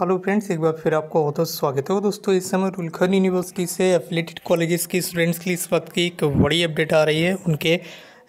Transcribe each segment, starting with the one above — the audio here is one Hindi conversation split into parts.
हेलो फ्रेंड्स एक बार फिर आपका बहुत बहुत स्वागत है दोस्तों इस समय रुलखन यूनिवर्सिटी से एफिलेटेड कॉलेजेस के स्टूडेंट्स के लिए इस वक्त की एक बड़ी अपडेट आ रही है उनके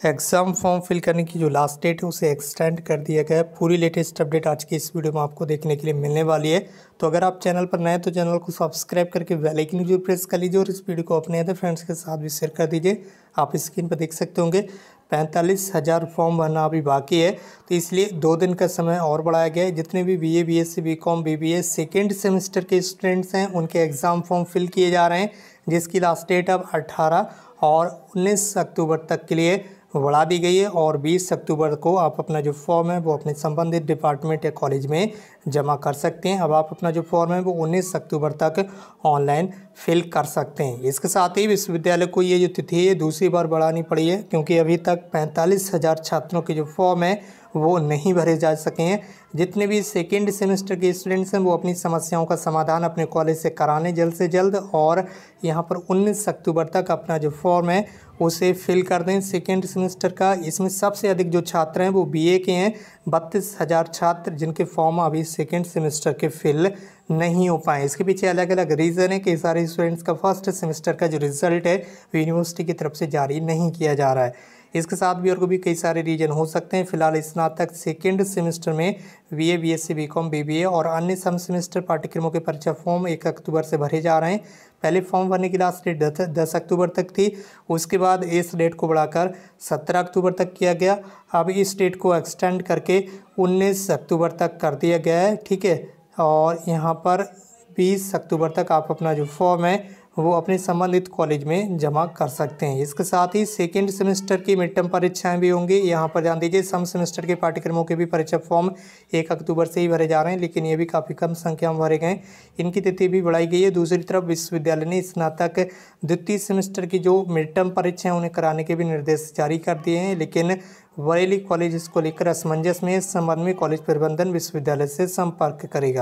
एग्ज़ाम फॉर्म फिल करने की जो लास्ट डेट है उसे एक्सटेंड कर दिया गया है पूरी लेटेस्ट अपडेट आज की इस वीडियो में आपको देखने के लिए मिलने वाली है तो अगर आप चैनल पर नए तो चैनल को सब्सक्राइब करके वेलाइकिन जो प्रेस कर लीजिए और इस वीडियो को अपने फ्रेंड्स के साथ भी शेयर कर दीजिए आप स्क्रीन पर देख सकते होंगे पैंतालीस हज़ार फॉर्म भरना अभी बाकी है तो इसलिए दो दिन का समय और बढ़ाया गया है जितने भी B A B S C B com B B S second semester के स्टूडेंट्स हैं उनके एग्ज़ाम फॉर्म फिल किए जा रहे हैं जिसकी लास्ट डेट अब अट्ठारह और उन्नीस अक्टूबर तक के लिए बढ़ा दी गई है और बीस अक्टूबर को आप अपना जो फॉर्म है वो अपने संबंधित डिपार्टमेंट या कॉलेज में जमा कर सकते हैं अब आप अपना जो फॉर्म है वो उन्नीस अक्टूबर तक ऑनलाइन फिल कर सकते हैं इसके साथ ही विश्वविद्यालय को ये जो तिथि है दूसरी बार बढ़ानी पड़ी है क्योंकि अभी तक पैंतालीस हज़ार छात्रों के जो फॉर्म है वो नहीं भरे जा सके हैं जितने भी सेकेंड सेमेस्टर के स्टूडेंट्स हैं वो अपनी समस्याओं का समाधान अपने कॉलेज से कराने जल्द से जल्द और यहाँ पर उन्नीस अक्टूबर तक अपना जो फॉर्म है उसे फिल कर दें सेकेंड सेमेस्टर का इसमें सबसे अधिक जो छात्र हैं वो बीए के हैं बत्तीस हज़ार छात्र जिनके फॉर्म अभी सेकेंड सेमेस्टर के फिल नहीं हो पाए इसके पीछे अलग अलग रीज़न है कि सारे स्टूडेंट्स का फर्स्ट सेमेस्टर का जो रिज़ल्ट है यूनिवर्सिटी की तरफ से जारी नहीं किया जा रहा है इसके साथ भी और भी कई सारे रीजन हो सकते हैं फिलहाल स्नातक सेकेंड सेमेस्टर में B A B S C B com B B A और अन्य सम सेमेस्टर पाठ्यक्रमों के परीक्षा फॉर्म एक अक्टूबर से भरे जा रहे हैं पहले फॉर्म भरने की लास्ट डेट दस अक्टूबर तक थी उसके बाद इस डेट को बढ़ाकर सत्रह अक्टूबर तक किया गया अब इस डेट को एक्सटेंड करके उन्नीस अक्टूबर तक कर दिया गया है ठीक है और यहाँ पर बीस अक्टूबर तक आप अपना जो फॉर्म है वो अपने संबंधित कॉलेज में जमा कर सकते हैं इसके साथ ही सेकेंड सेमेस्टर की मिड टर्म परीक्षाएँ भी होंगी यहाँ पर ध्यान दीजिए सम सेमेस्टर के पाठ्यक्रमों के भी परीक्षा फॉर्म एक अक्टूबर से ही भरे जा रहे हैं लेकिन ये भी काफ़ी कम संख्या में भरे गए इनकी तिथि भी बढ़ाई गई है दूसरी तरफ विश्वविद्यालय ने स्नातक द्वितीय सेमेस्टर की जो मिड टर्म परीक्षाएँ उन्हें कराने के भी निर्देश जारी कर दिए हैं लेकिन बरेली कॉलेज इसको लेकर असमंजस में इस संबंध में कॉलेज प्रबंधन विश्वविद्यालय से संपर्क करेगा